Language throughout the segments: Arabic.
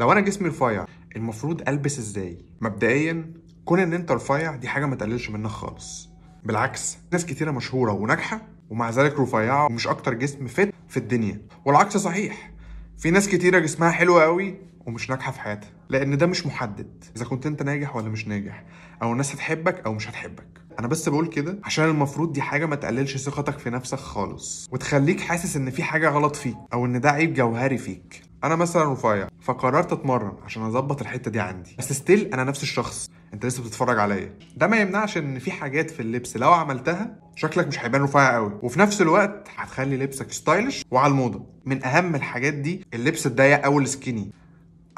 لو انا جسمي رفيع المفروض البس ازاي مبدئيا كون ان انت رفيع دي حاجه ما تقللش منك خالص بالعكس ناس كتيره مشهوره وناجحه ومع ذلك رفيعه ومش اكتر جسم فت في الدنيا والعكس صحيح في ناس كتيره جسمها حلو قوي ومش ناجحه في حياتها لان ده مش محدد اذا كنت انت ناجح ولا مش ناجح او الناس هتحبك او مش هتحبك انا بس بقول كده عشان المفروض دي حاجه ما تقللش ثقتك في نفسك خالص وتخليك حاسس ان في حاجه غلط فيك او ان ده عيب جوهري فيك انا مثلا رفيع فقررت اتمرن عشان اظبط الحته دي عندي بس ستيل انا نفس الشخص انت لسه بتتفرج عليا ده ما يمنعش ان في حاجات في اللبس لو عملتها شكلك مش هيبان رفيع قوي وفي نفس الوقت هتخلي لبسك ستايلش وعلى الموضه من اهم الحاجات دي اللبس الضيق او السكيني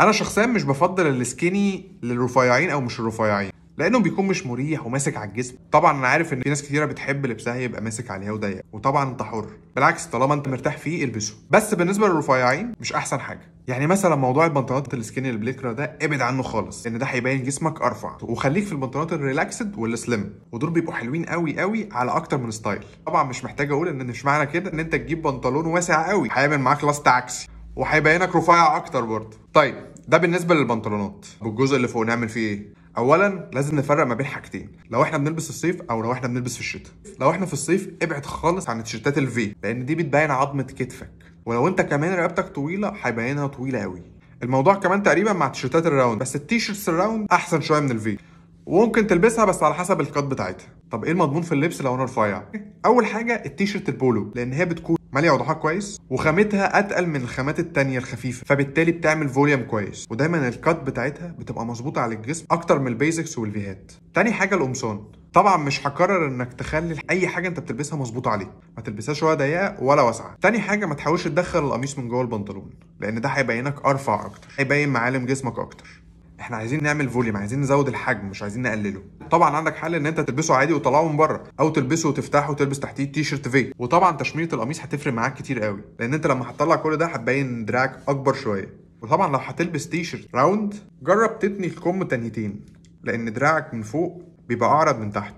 انا شخصيا مش بفضل السكيني للرفيعين او مش الرفيعين لانه بيكون مش مريح وماسك على الجسم طبعا انا عارف ان في ناس كتيره بتحب لبسها يبقى ماسك عليها وضيق وطبعا انت حر بالعكس طالما انت مرتاح فيه البسه بس بالنسبه للرفيعين مش احسن حاجه يعني مثلا موضوع البنطلونات السكين البليكرا ده ابعد عنه خالص لان ده هيبين جسمك ارفع وخليك في البنطلونات الريلاكسد والسليم ودول بيبقوا حلوين قوي قوي على اكتر من ستايل طبعا مش محتاج اقول ان مش معنى كده ان انت تجيب بنطلون واسع قوي هيعمل معاك لاست عكسي وهيبينك رفيع اكتر برضه طيب ده بالنسبه للبنطلونات بالجزء اللي فوق نعمل فيه ايه اولا لازم نفرق ما بين حاجتين لو احنا بنلبس الصيف او لو احنا بنلبس في الشتاء لو احنا في الصيف ابعد خالص عن التيشيرتات الفي لان دي بتبين عظمه كتفك ولو انت كمان رقبتك طويله هيبينها طويله قوي الموضوع كمان تقريبا مع التيشيرتات الراوند بس التيشيرتس الراوند احسن شويه من الفي وممكن تلبسها بس على حسب القد بتاعتها طب ايه المضمون في اللبس لو انا رفيع اول حاجه التيشيرت البولو لان هي بتكون ماليه وضوحها كويس وخامتها اتقل من الخامات التانية الخفيفه فبالتالي بتعمل فوليوم كويس ودايما الكات بتاعتها بتبقى مظبوطه على الجسم اكتر من البيزكس والفيهات تاني حاجه القمصان طبعا مش هكرر انك تخلي اي حاجه انت بتلبسها مظبوطه عليك ما تلبسهاش ولا ضيقه ولا واسعه تاني حاجه ما تحاولش تدخل القميص من جوه البنطلون لان ده هيبينك ارفع اكتر هيبين معالم جسمك اكتر احنا عايزين نعمل فوليوم عايزين نزود الحجم مش عايزين نقلله طبعا عندك حل ان انت تلبسه عادي وتطلعه من بره او تلبسه وتفتحه وتلبس تحتيه تي شيرت في وطبعا تشميره القميص هتفرق معاك كتير قوي لان انت لما هتطلع كل ده هتبين دراعك اكبر شويه وطبعا لو هتلبس تي شيرت راوند جرب تتني الكم تانيتين لان دراعك من فوق بيبقى اعرض من تحت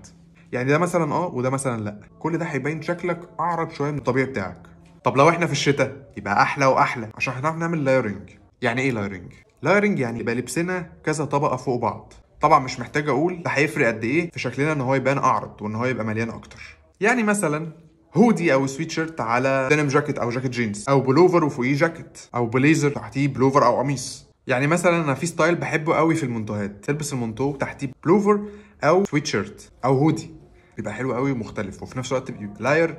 يعني ده مثلا اه وده مثلا لا كل ده هيبين شكلك اعرض شويه من الطبيعي بتاعك طب لو احنا في الشتاء يبقى احلى واحلى عشان هنعرف نعمل لايرنج يعني ايه لايرنج لايرنج يعني يبقى لبسنا كذا طبقه فوق بعض طبعا مش محتاج اقول ده هيفرق قد ايه في شكلنا ان هو يبان اعرض وان هو يبقى مليان اكتر يعني مثلا هودي او سويت شيرت على دينم جاكيت او جاكيت جينز او بلوفر وفوقيه جاكيت او بليزر تحتيه بلوفر او قميص يعني مثلا انا في ستايل بحبه قوي في المنتوهات تلبس المنتو تحتيه بلوفر او سويت شيرت او هودي بيبقى حلو قوي ومختلف وفي نفس الوقت بيبقى لاير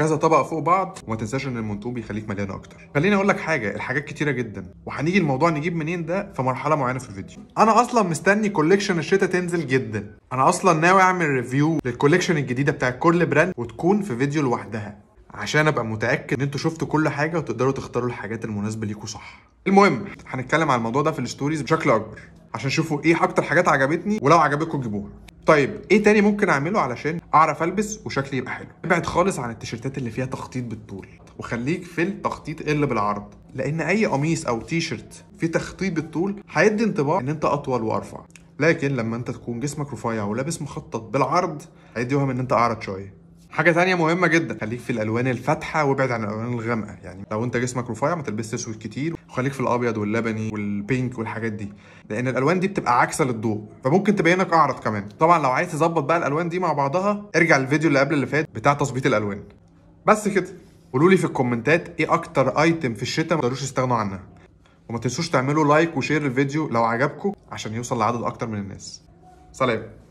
كذا طبق فوق بعض وما تنساش ان المنتوب بيخليك مليان اكتر خليني اقول لك حاجه الحاجات كتيره جدا وهنيجي الموضوع نجيب منين ده في مرحله معينه في الفيديو انا اصلا مستني كوليكشن الشتاء تنزل جدا انا اصلا ناوي اعمل ريفيو للكوليكشن الجديده بتاع كل براند وتكون في فيديو لوحدها عشان ابقى متاكد ان انتوا شفتوا كل حاجه وتقدروا تختاروا الحاجات المناسبه ليكوا صح المهم هنتكلم عن الموضوع ده في الستوريز بشكل اكبر عشان شوفوا ايه اكتر حاجات عجبتني ولو عجبتكم جيبوها طيب ايه تاني ممكن اعمله علشان اعرف البس وشكلي يبقى حلو ابعد خالص عن التيشيرتات اللي فيها تخطيط بالطول وخليك في التخطيط اللي بالعرض لان اي قميص او تيشيرت فيه تخطيط بالطول هيدي انطباع ان انت اطول وارفع لكن لما انت تكون جسمك رفيع ولابس مخطط بالعرض هيدي وهم ان انت اعرض شويه حاجة تانية مهمة جدا خليك في الألوان الفاتحة وابعد عن الألوان الغامقة يعني لو أنت جسمك رفيع ما تلبسش أسود كتير وخليك في الابيض واللبني والبينك والحاجات دي لان الالوان دي بتبقى عكسه للضوء فممكن تبينك اعرض كمان طبعا لو عايز تظبط بقى الالوان دي مع بعضها ارجع الفيديو اللي قبل اللي فات بتاع تظبيط الالوان بس كده قولوا لي في الكومنتات ايه اكتر ايتم في الشتاء ما تقدروش تستغنوا عنها وما تنسوش تعملوا لايك وشير الفيديو لو عجبكم عشان يوصل لعدد اكتر من الناس سلام